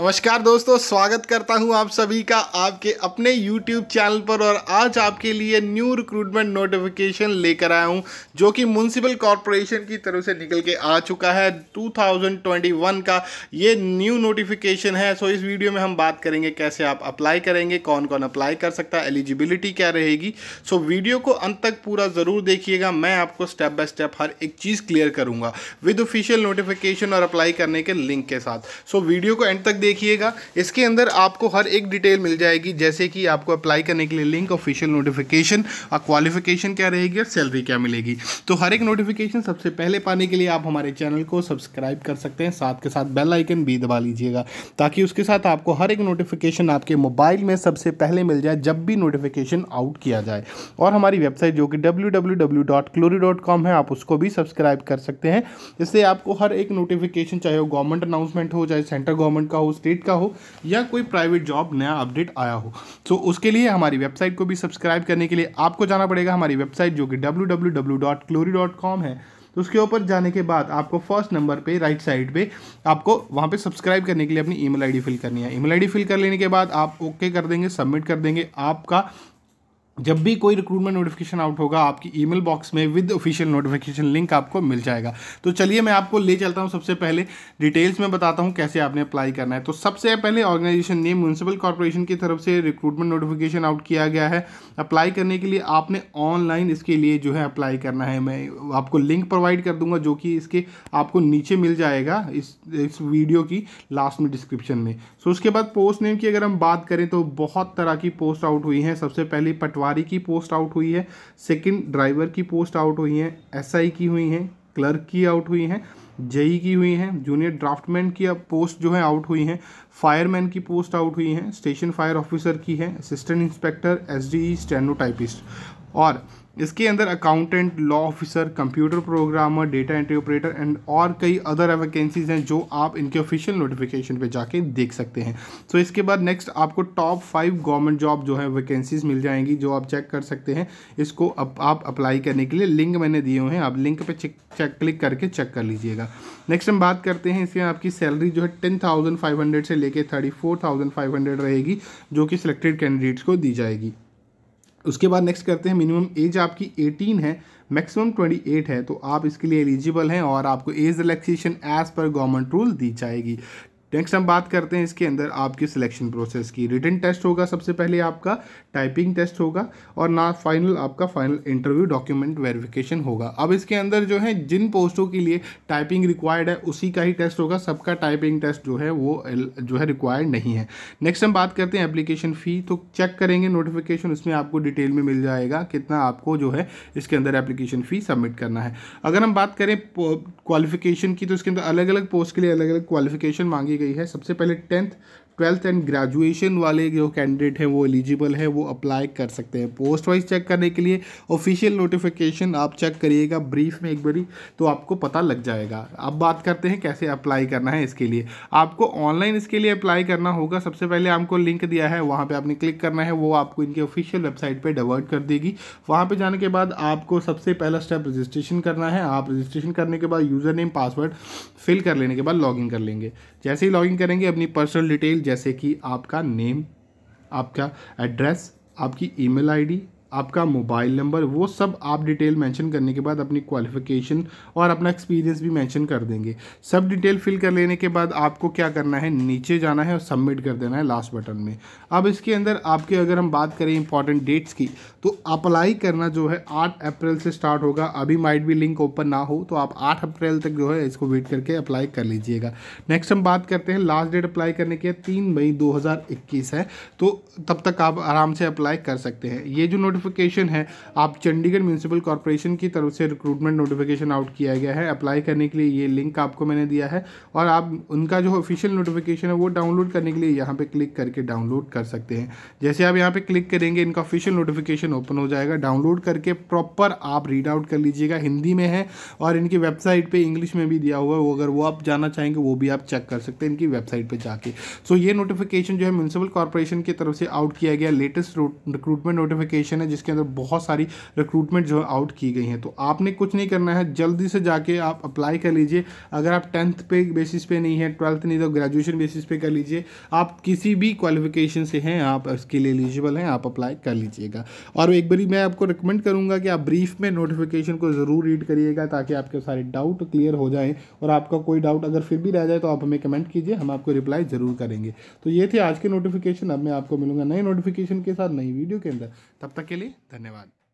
नमस्कार दोस्तों स्वागत करता हूं आप सभी का आपके अपने YouTube चैनल पर और आज आपके लिए न्यू रिक्रूटमेंट नोटिफिकेशन लेकर आया हूं जो कि म्यूनसिपल कॉरपोरेशन की तरफ से निकल के आ चुका है 2021 का ये न्यू नोटिफिकेशन है सो इस वीडियो में हम बात करेंगे कैसे आप अप्लाई करेंगे कौन कौन अप्लाई कर सकता है एलिजिबिलिटी क्या रहेगी सो वीडियो को अंत तक पूरा ज़रूर देखिएगा मैं आपको स्टेप बाय स्टेप हर एक चीज़ क्लियर करूँगा विद ऑफिशियल नोटिफिकेशन और अप्लाई करने के लिंक के साथ सो वीडियो को एंड तक देखिएगा इसके अंदर आपको हर एक डिटेल मिल जाएगी जैसे कि आपको अप्लाई करने के लिए लिंक ऑफिशियल नोटिफिकेशन और क्वालिफिकेशन क्या रहेगी और सैलरी क्या मिलेगी तो हर एक नोटिफिकेशन सबसे पहले पाने के लिए आप हमारे चैनल को सब्सक्राइब कर सकते हैं साथ के साथ बेल आइकन भी दबा लीजिएगा ताकि उसके साथ आपको हर एक नोटिफिकेशन आपके मोबाइल में सबसे पहले मिल जाए जब भी नोटिफिकेशन आउट किया जाए और हमारी वेबसाइट जो कि डब्ल्यू है आप उसको भी सब्सक्राइब कर सकते हैं इससे आपको हर एक नोटिफिकेशन चाहे वो गवर्नमेंट अनाउंसमेंट हो चाहे सेंट्रल गवर्नमेंट का हो स्टेट का हो या कोई प्राइवेट जॉब नया अपडेट आया हो तो उसके लिए हमारी वेबसाइट को भी सब्सक्राइब करने के लिए आपको जाना पड़ेगा हमारी वेबसाइट जो कि डब्ल्यू है तो उसके ऊपर जाने के बाद आपको फर्स्ट नंबर पे राइट साइड पे आपको वहाँ पे सब्सक्राइब करने के लिए अपनी ईमेल आईडी फिल करनी है ईमेल आईडी फिल कर लेने के बाद आप ओके कर देंगे सबमिट कर देंगे आपका जब भी कोई रिक्रूटमेंट नोटिफिकेशन आउट होगा आपकी ईमेल बॉक्स में विद ऑफिशियल नोटिफिकेशन लिंक आपको मिल जाएगा तो चलिए मैं आपको ले चलता हूँ सबसे पहले डिटेल्स में बताता हूँ कैसे आपने अप्लाई करना है तो सबसे पहले ऑर्गेनाइजेशन नेम म्यूनसिपल कॉरपोरेशन की तरफ से रिक्रूटमेंट नोटिफिकेशन आउट किया गया है अप्लाई करने के लिए आपने ऑनलाइन इसके लिए जो है अप्लाई करना है मैं आपको लिंक प्रोवाइड कर दूंगा जो कि इसके आपको नीचे मिल जाएगा इस इस वीडियो की लास्ट में डिस्क्रिप्शन में सो उसके बाद पोस्ट नेम की अगर हम बात करें तो बहुत तरह की पोस्ट आउट हुई हैं सबसे पहले पटवा सवारी की पोस्ट आउट हुई है सेकंड ड्राइवर की पोस्ट आउट हुई है एसआई की हुई है क्लर्क की आउट हुई है जेई की हुई है जूनियर ड्राफ्टमैन की अब पोस्ट जो है आउट हुई है फायरमैन की पोस्ट आउट हुई है स्टेशन फायर ऑफिसर की है assistant inspector SDE e, stenotypist और इसके अंदर accountant law officer computer programmer data entry operator and और कई अदर वैकेंसीज हैं जो आप इनके ऑफिशियल नोटिफिकेशन पे जाके देख सकते हैं सो so, इसके बाद नेक्स्ट आपको टॉप फाइव गवर्नमेंट जॉब जो है वैकेंसीज मिल जाएंगी जो आप चेक कर सकते हैं इसको अब आप अप्लाई करने के लिए लिंक मैंने दिए हुए हैं आप लिंक पर चेक चेक क्लिक करके चेक कर लीजिएगा नेक्स्ट हम बात करते हैं इसमें आपकी सैलरी जो है टेन थाउजेंड फाइव हंड्रेड से लेकर thirty four thousand five hundred रहेगी जो कि सिलेक्टेड कैंडिडेट्स को दी जाएगी उसके बाद नेक्स्ट करते हैं मिनिमम एज आपकी 18 है मैक्सिमम 28 है तो आप इसके लिए एलिजिबल हैं और आपको एज रिलैक्सेशन एज पर गवर्नमेंट रूल दी जाएगी नेक्स्ट हम बात करते हैं इसके अंदर आपकी सिलेक्शन प्रोसेस की रिटर्न टेस्ट होगा सबसे पहले आपका टाइपिंग टेस्ट होगा और ना फाइनल आपका फाइनल इंटरव्यू डॉक्यूमेंट वेरिफिकेशन होगा अब इसके अंदर जो है जिन पोस्टों के लिए टाइपिंग रिक्वायर्ड है उसी का ही टेस्ट होगा सबका टाइपिंग टेस्ट जो है वो जो है रिक्वायर्ड नहीं है नेक्स्ट हम बात करते हैं एप्लीकेशन फ़ी तो चेक करेंगे नोटिफिकेशन उसमें आपको डिटेल में मिल जाएगा कितना आपको जो है इसके अंदर एप्लीकेशन फ़ी सबमिट करना है अगर हम बात करें क्वालिफिकेशन की तो इसके अंदर अलग अलग पोस्ट के लिए अलग अलग क्वालिफिकेशन मांगी गई है सबसे पहले टेंथ ट्वेल्थ एंड ग्रेजुएशन वाले जो कैंडिडेट हैं वो एलिजिबल हैं वो अप्लाई कर सकते हैं पोस्ट वाइज चेक करने के लिए ऑफिशियल नोटिफिकेशन आप चेक करिएगा ब्रीफ में एक बारी तो आपको पता लग जाएगा अब बात करते हैं कैसे अप्लाई करना है इसके लिए आपको ऑनलाइन इसके लिए अप्लाई करना होगा सबसे पहले आपको लिंक दिया है वहाँ पर आपने क्लिक करना है वो आपको इनके ऑफिशियल वेबसाइट पर डाइवर्ट कर देगी वहाँ पर जाने के बाद आपको सबसे पहला स्टेप रजिस्ट्रेशन करना है आप रजिस्ट्रेशन करने के बाद यूज़र नेम पासवर्ड फिल कर लेने के बाद लॉगिन कर लेंगे जैसे ही लॉगिन करेंगे अपनी पर्सनल डिटेल जैसे कि आपका नेम आपका एड्रेस आपकी ईमेल आईडी आपका मोबाइल नंबर वो सब आप डिटेल मेंशन करने के बाद अपनी क्वालिफिकेशन और अपना एक्सपीरियंस भी मेंशन कर देंगे सब डिटेल फिल कर लेने के बाद आपको क्या करना है नीचे जाना है और सबमिट कर देना है लास्ट बटन में अब इसके अंदर आपके अगर हम बात करें इंपॉर्टेंट डेट्स की तो अप्लाई करना जो है आठ अप्रैल से स्टार्ट होगा अभी माइट भी लिंक ओपन ना हो तो आप आठ अप्रैल तक जो है इसको वेट करके अप्लाई कर लीजिएगा नेक्स्ट हम बात करते हैं लास्ट डेट अप्लाई करने की तीन मई दो है तो तब तक आप आराम से अप्लाई कर सकते हैं ये जो नोट नोटिफिकेशन है आप चंडीगढ़ म्यूनसिपल कॉरपोरेशन की तरफ से रिक्रूटमेंट नोटिफिकेशन आउट किया गया है अप्लाई करने के लिए ये लिंक आपको मैंने दिया है और आप उनका जो ऑफिशियल नोटिफिकेशन है वो डाउनलोड करने के लिए यहाँ पर क्लिक करके डाउनलोड कर सकते हैं जैसे आप यहाँ पर क्लिक करेंगे इनका ऑफिशियल नोटिफिकेशन ओपन हो जाएगा डाउनलोड करके प्रॉपर आप रीड आउट कर लीजिएगा हिंदी में है और इनकी वेबसाइट पर इंग्लिश में भी दिया हुआ है वो अगर वो आप जाना चाहेंगे वो भी आप चेक कर सकते हैं इनकी वेबसाइट पर जाके सो ये नोटिफिकेशन जो है म्यूनसिपल कॉरपोरेशन की तरफ से आउट किया गया लेटेस्ट रिक्रूटमेंट नोटिफिकेशन है है जिसके अंदर बहुत सारी रिक्रूटमेंट जो है आउट की गई हैं तो आपने कुछ नहीं करना है जल्दी से जाके आप अप्लाई कर लीजिए अगर आप टेंथ पे बेसिस पे नहीं है ट्वेल्थ नहीं तो ग्रेजुएशन बेसिस पे कर लीजिए आप किसी भी क्वालिफिकेशन से हैं आप इसके लिए एलिजिबल हैं आप अप्लाई कर लीजिएगा और एक बार मैं आपको रिकमेंड करूँगा कि आप ब्रीफ में नोटिफिकेशन को ज़रूर रीड करिएगा ताकि आपके सारे डाउट क्लियर हो जाएँ और आपका कोई डाउट अगर फिर भी रह जाए तो आप हमें कमेंट कीजिए हम आपको रिप्लाई ज़रूर करेंगे तो ये थे आज के नोटिफिकेशन अब मैं आपको मिलूंगा नए नोटिफिकेशन के साथ नई वीडियो के अंदर तब तक के के लिए धन्यवाद